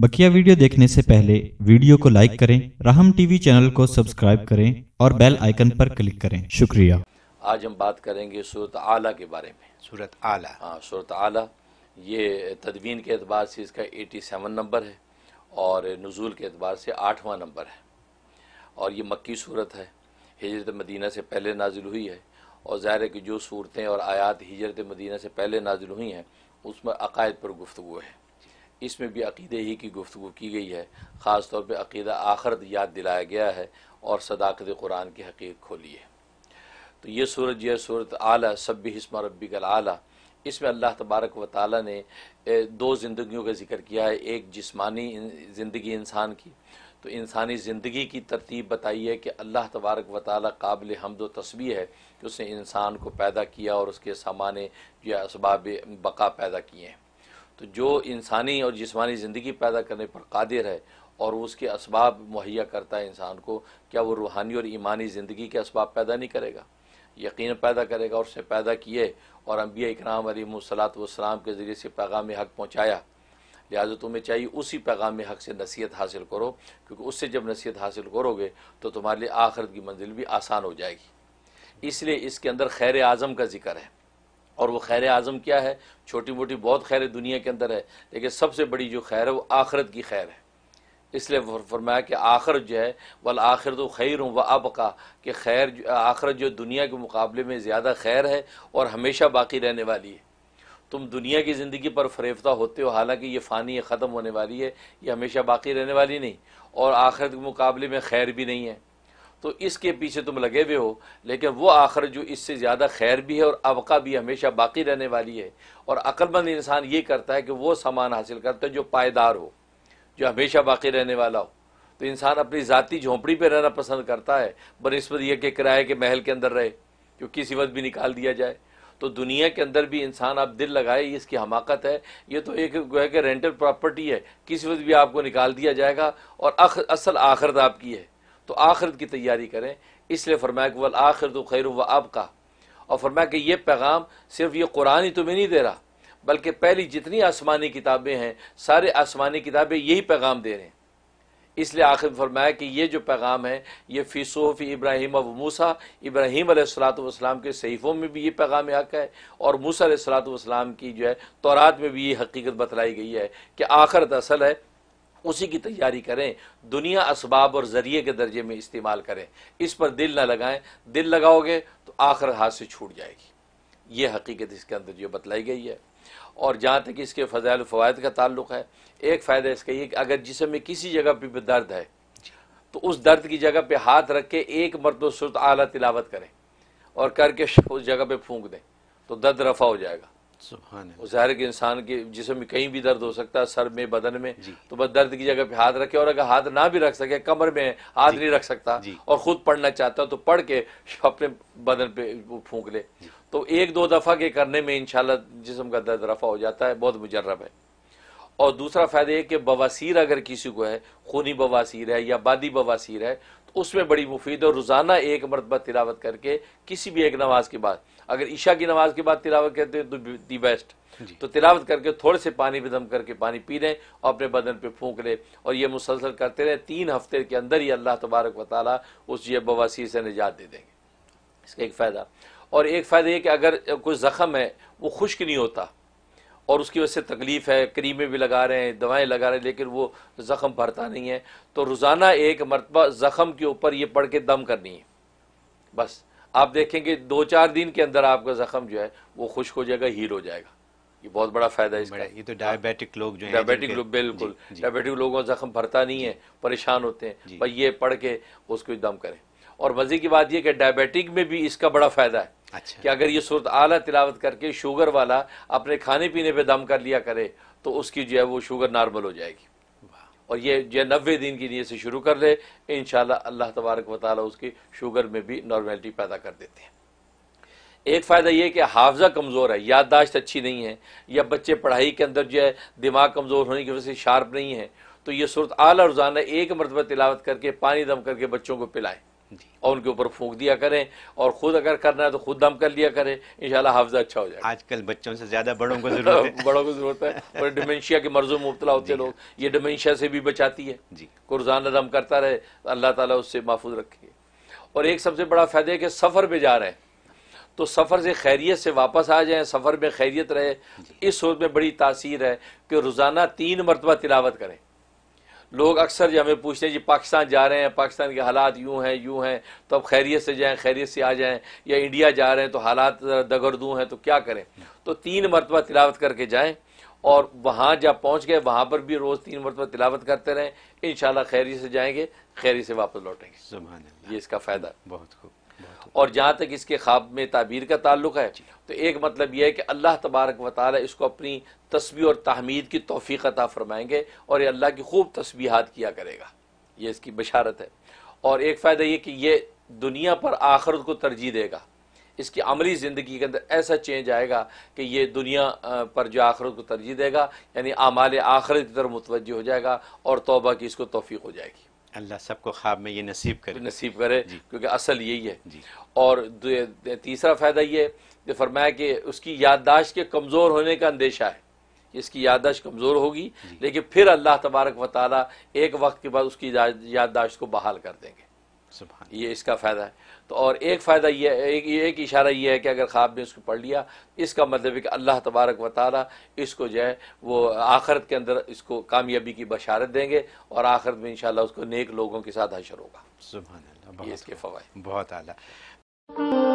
बकिया वीडियो देखने से पहले वीडियो को लाइक करें राहम टीवी चैनल को सब्सक्राइब करें और बेल आइकन पर क्लिक करें शुक्रिया आज हम बात करेंगे सूरत आला के बारे में सूरत आला हाँ सूरत आला ये तदवीन के अतबार से इसका 87 नंबर है और नज़ुल के अतबार से आठवां नंबर है और ये मक्की सूरत है हिजरत मदीना से पहले नाजिल हुई है और ज़ाहिर है कि जो सूरतें और आयात हिजरत मदीना से पहले नाजिल हुई हैं उसमें अकायद पर गुफ्तु है इसमें भी अकीदे ही की गुफ्तु की गई है ख़ास तौर पर अकीदा आखरत याद दिलाया गया है और सदाकत कुरान की हकीक खोली है तो ये सूरत यह सूरत आला सब हिसम रबी कल आला इसमें अल्लाह तबारक व ताली ने दो ज़िंदगी का जिक्र किया है एक जिसमानी ज़िंदगी इंसान की तो इंसानी ज़िंदगी की तरतीब बताई है कि अल्लाह तबारक व ताली काबिल हमद व तस्वीर है कि उसने इंसान को पैदा किया और उसके सामान या इसबाब बका पैदा किए हैं तो जो इंसानी और जिसमानी ज़िंदगी पैदा करने पर कादिर है और उसके इसबाब मुहैया करता है इंसान को क्या वो रूहानी और ईमानी ज़िंदगी के इसबाब पैदा नहीं करेगा यकीन पैदा करेगा और उसने पैदा किए और अम्बिया इकराम अलीसलात वसलाम के ज़रिए से पैगाम हक पहुँचाया लिहाजा तुम्हें चाहिए उसी पैगाम हक से नसीहत हासिल करो क्योंकि उससे जब नसीहत हासिल करोगे तो तुम्हारे लिए आखिरत की मंजिल भी आसान हो जाएगी इसलिए इसके अंदर खैर आज़म का जिक्र है और वो खैर आज़म क्या है छोटी मोटी बहुत खैर दुनिया के अंदर है लेकिन सबसे बड़ी जो खैर है वो आखरत की खैर है इसलिए फरमाया कि आखिर जो है वल आखिर तो खैर हूँ व अब का कि खैर आखिरत जो दुनिया के मुकाबले में ज़्यादा खैर है और हमेशा बाकी रहने वाली है तुम दुनिया की ज़िंदगी पर फरेफ्ता होते हो हालांकि ये फ़ानी ख़त्म होने वाली है ये हमेशा बाकी रहने वाली नहीं और आखिरत के मुकाबले में खैर भी नहीं है तो इसके पीछे तुम लगे हुए हो लेकिन वो आखिर जो इससे ज़्यादा खैर भी है और अवका भी हमेशा बाकी रहने वाली है और अक्लमंद इंसान ये करता है कि वो सामान हासिल करता है जो पायदार हो जो हमेशा बाकी रहने वाला हो तो इंसान अपनी ज़ाती झोंपड़ी पर रहना पसंद करता है बनस्बत यह कि किराए के महल के अंदर रहे जो किसी वक्त भी निकाल दिया जाए तो दुनिया के अंदर भी इंसान आप दिल लगाए इसकी हमाकत है ये तो एक है कि रेंटल प्रॉपर्टी है किसी वक्त भी आपको निकाल दिया जाएगा और असल आखिरत आपकी है तो आखिरत की तैयारी करें इसलिए फरमाया कि वल आखिर तो खैर व अब का और फरमाया कि यह पैगाम सिर्फ ये कुरान ही तुम्हें नहीं दे रहा बल्कि पहली जितनी आसमानी किताबें हैं सारे आसमानी किताबें यही पैगाम दे रहे हैं इसलिए आखिर फरमाया कि ये जो पैगाम है ये फ़ीसूफ़ इब्राहिम अब मूसा इब्राहिम सलाम के सहीफ़ों में भी ये पैगाम हक है और मूसा सलाम की जो है तौरात में भी ये हकीकत बतलाई गई है कि आखिरत असल है उसी की तैयारी करें दुनिया इसबाब और ज़रिए के दर्जे में इस्तेमाल करें इस पर दिल ना लगाएं दिल लगाओगे तो आखिर हाथ से छूट जाएगी ये हकीकत इसके अंदर जो बतलाई गई है और जहाँ तक इसके फजायल फवायद का ताल्लुक है एक फ़ायदा इसका ये कि अगर जिसम में किसी जगह पर दर्द है तो उस दर्द की जगह पर हाथ रख के एक मरतब सुरत आला तिलावत करें और करके उस जगह पर फूँक दें तो दर्द रफा हो जाएगा जहर के इंसान के जिसम में कहीं भी दर्द हो सकता है सर में बदन में तो बस दर्द की जगह पे हाथ रखे और अगर हाथ ना भी रख सके कमर में हाथ नहीं रख सकता और खुद पढ़ना चाहता तो पढ़ के अपने बदन पे फूंक ले तो एक दो दफ़ा के करने में इनशाला जिसम का दर्द रफा हो जाता है बहुत मुजर्रब है और दूसरा फ़ायदा ये कि बवासीर अगर किसी को है खूनी बवासीर है या बादी बवासीर है तो उसमें बड़ी मुफीद और रोज़ाना एक मरतबा तिलावत करके किसी भी एक नमाज के बाद अगर ईशा की नमाज के बाद तिलावत कहते हैं तो दी बेस्ट तो तिलावत करके थोड़े से पानी भी दम करके पानी पी लें और अपने बदन पे फूंक लें और ये मुसलसल करते रहें तीन हफ्ते के अंदर ही अल्लाह तबारक व ताली उस ये बवासी से निजात दे देंगे इसका एक फ़ायदा और एक फ़ायदा ये कि अगर कोई ज़ख़म है वो खुश्क नहीं होता और उसकी वजह से तकलीफ़ है क्रीमें भी लगा रहे हैं दवाएं लगा रहे हैं लेकिन वो ज़ख़म भरता नहीं है तो रोज़ाना एक मरतबा ज़ख़म के ऊपर ये पढ़ के दम करनी है बस आप देखेंगे दो चार दिन के अंदर आपका जख्म जो है वो खुश्क हो जाएगा हील हो जाएगा ये बहुत बड़ा फायदा है ये तो डायबिटिक लोग जो डायबिटिक हाँ। लोग बिल्कुल डायबिटिक लोगों का जख्म भरता नहीं है परेशान होते हैं पर ये पढ़ के उसको दम करें और मज़े की बात यह कि डायबिटिक में भी इसका बड़ा फ़ायदा है अच्छा। कि अगर ये सूरत आला तिलावत करके शुगर वाला अपने खाने पीने पे दम कर लिया करे तो उसकी जो है वो शुगर नॉर्मल हो जाएगी और ये जो नबे दिन की नीयत से शुरू कर ले इन अल्लाह तबारक वाली उसकी शुगर में भी नॉर्मेलिटी पैदा कर देते हैं एक फ़ायदा यह कि हाफजा कमज़ोर है याददाश्त अच्छी नहीं है या बच्चे पढ़ाई के अंदर जो है दिमाग कमज़ोर होने की वजह से शार्प नहीं है तो ये सूरत आला रोज़ाना एक मरतबा तिलावत करके पानी दम करके बच्चों को पिलाएं और उनके ऊपर फूक दिया करें और खुद अगर करना है तो खुद दम कर लिया करें इंशाल्लाह हाफजा अच्छा हो जाएगा आजकल बच्चों से ज्यादा बड़ों को जरूरत है बड़ों को जरूरत है और डिमेंशिया के मर्जों में मुबतला होते लोग ये डिमेंशिया से भी बचाती है जी कुरजाना दम करता रहे अल्लाह ताला उससे महफूज रखिए और एक सबसे बड़ा फ़ायदा है कि सफ़र पर जा रहे हैं तो सफ़र से खैरियत से वापस आ जाए सफ़र में खैरियत रहे इस सोच में बड़ी तासीर है कि रोज़ाना तीन मरतबा तिलावत करें लोग अक्सर जो हमें पूछते हैं जी पाकिस्तान जा रहे हैं पाकिस्तान के हालात यूँ हैं यूँ हैं तो अब खैरियत से जाएँ खैरियत से आ जाएँ या इंडिया जा रहे हैं तो हालात दगर दूँ हैं तो क्या करें तो तीन मरतबा तिलावत करके जाएँ और वहाँ जब पहुँच गए वहाँ पर भी रोज़ तीन मरतबा तिलावत करते रहें इन खैरी से जाएँगे खैरी से वापस लौटेंगे ये इसका फ़ायदा बहुत खूब और जहाँ तक इसके ख्वाब में ताबीर का ताल्लुक है तो एक मतलब यह है कि अल्लाह तबारक वाली इसको अपनी तस्वीर और तहमीद की तोफ़ी अता फ़रमाएंगे और ये अल्लाह की खूब तस्बीहात किया करेगा ये इसकी बशारत है और एक फ़ायदा ये कि यह दुनिया पर आखरत को तरजीह देगा इसकी अमली ज़िंदगी के अंदर ऐसा चेंज आएगा कि ये दुनिया पर जो आखरत को तरजीह देगा यानी आमाल आखिरत की तरफ मुतवजह हो जाएगा और तोबा की इसको तोफ़ी हो जाएगी अल्लाह सबको ख्वाब में ये नसीब करे नसीब करे क्योंकि असल यही है और तीसरा फ़ायदा ये जो फरमाया कि उसकी याददाश्त के कमज़ोर होने का अंदेशा है इसकी याददाश्त कमज़ोर होगी लेकिन फिर अल्लाह तबारक व एक वक्त के बाद उसकी याददाश्त को बहाल कर देंगे ये इसका फ़ायदा है तो और एक फ़ायदा यह एक एक इशारा ये है कि अगर ख्वाब में उसको पढ़ लिया इसका मतलब है कि अल्लाह तबारक व ताली इसको जो है वो आखरत के अंदर इसको कामयाबी की बशारत देंगे और आखिरत में इन उसको नेक लोगों के साथ हशर होगा सुबह इसके फ़वाद बहुत अला